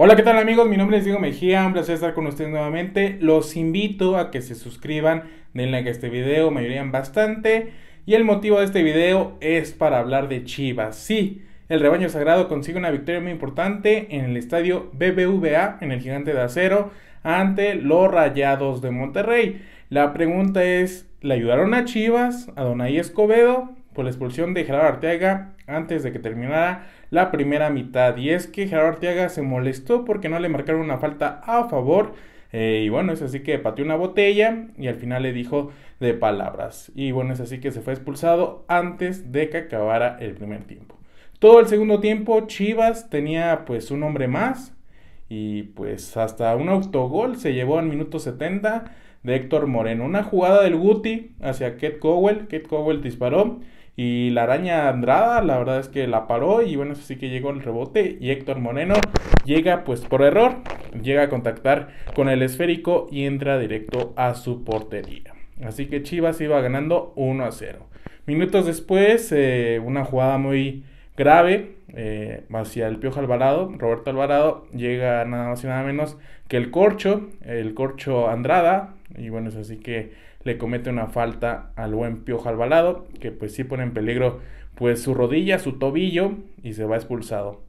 Hola, ¿qué tal amigos? Mi nombre es Diego Mejía, un placer estar con ustedes nuevamente. Los invito a que se suscriban, den like a este video, me ayudarían bastante. Y el motivo de este video es para hablar de Chivas. Sí, el rebaño sagrado consigue una victoria muy importante en el estadio BBVA, en el Gigante de Acero, ante los Rayados de Monterrey. La pregunta es, ¿le ayudaron a Chivas, a Donay Escobedo por la expulsión de Gerardo Arteaga antes de que terminara la primera mitad. Y es que Gerardo Arteaga se molestó porque no le marcaron una falta a favor. Eh, y bueno, es así que pateó una botella y al final le dijo de palabras. Y bueno, es así que se fue expulsado antes de que acabara el primer tiempo. Todo el segundo tiempo Chivas tenía pues un hombre más y pues hasta un autogol se llevó al minuto 70 de Héctor Moreno. Una jugada del Guti hacia Kate Cowell. Kate Cowell disparó y la araña Andrada, la verdad es que la paró y bueno, así que llegó el rebote. Y Héctor Moreno llega pues por error, llega a contactar con el esférico y entra directo a su portería. Así que Chivas iba ganando 1 a 0. Minutos después, eh, una jugada muy grave eh, hacia el Piojo Alvarado. Roberto Alvarado llega nada más y nada menos que el Corcho, el Corcho Andrada, y bueno, es así que le comete una falta al buen Piojo Albalado, que pues sí pone en peligro pues su rodilla, su tobillo y se va expulsado.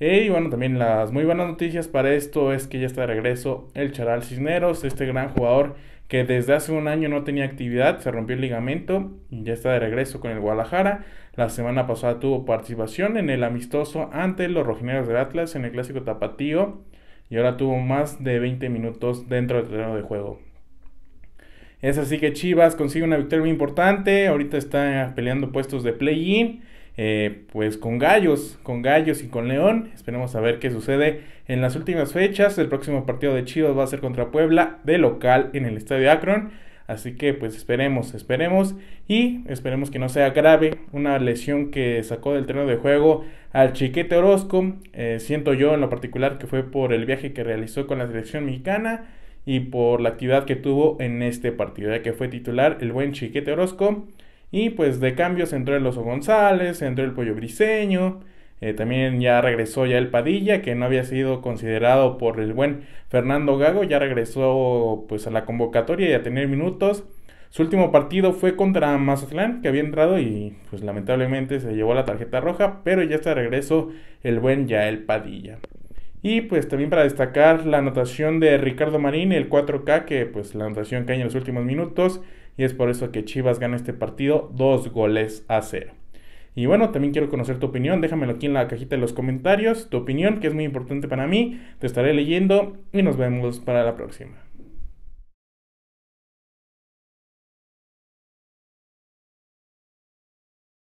Eh, y bueno, también las muy buenas noticias para esto es que ya está de regreso el Charal Cisneros, este gran jugador que desde hace un año no tenía actividad, se rompió el ligamento y ya está de regreso con el Guadalajara. La semana pasada tuvo participación en el amistoso ante los rojineros del Atlas en el clásico tapatío y ahora tuvo más de 20 minutos dentro del terreno de juego. Es así que Chivas consigue una victoria muy importante. Ahorita está peleando puestos de play-in. Eh, pues con Gallos, con Gallos y con León. Esperemos a ver qué sucede en las últimas fechas. El próximo partido de Chivas va a ser contra Puebla de local en el Estadio Akron. Así que pues esperemos, esperemos y esperemos que no sea grave una lesión que sacó del terreno de juego al chiquete Orozco. Eh, siento yo en lo particular que fue por el viaje que realizó con la selección mexicana y por la actividad que tuvo en este partido, ya que fue titular el buen Chiquete Orozco. Y pues de cambios entró el Oso González, entró el Pollo Briseño, eh, también ya regresó ya el Padilla, que no había sido considerado por el buen Fernando Gago, ya regresó pues a la convocatoria y a tener minutos. Su último partido fue contra Mazatlán, que había entrado y pues lamentablemente se llevó la tarjeta roja, pero ya está de regreso el buen ya el Padilla. Y pues también para destacar la anotación de Ricardo Marín, el 4K, que pues la anotación cae en los últimos minutos. Y es por eso que Chivas gana este partido dos goles a cero. Y bueno, también quiero conocer tu opinión. Déjamelo aquí en la cajita de los comentarios. Tu opinión, que es muy importante para mí. Te estaré leyendo y nos vemos para la próxima.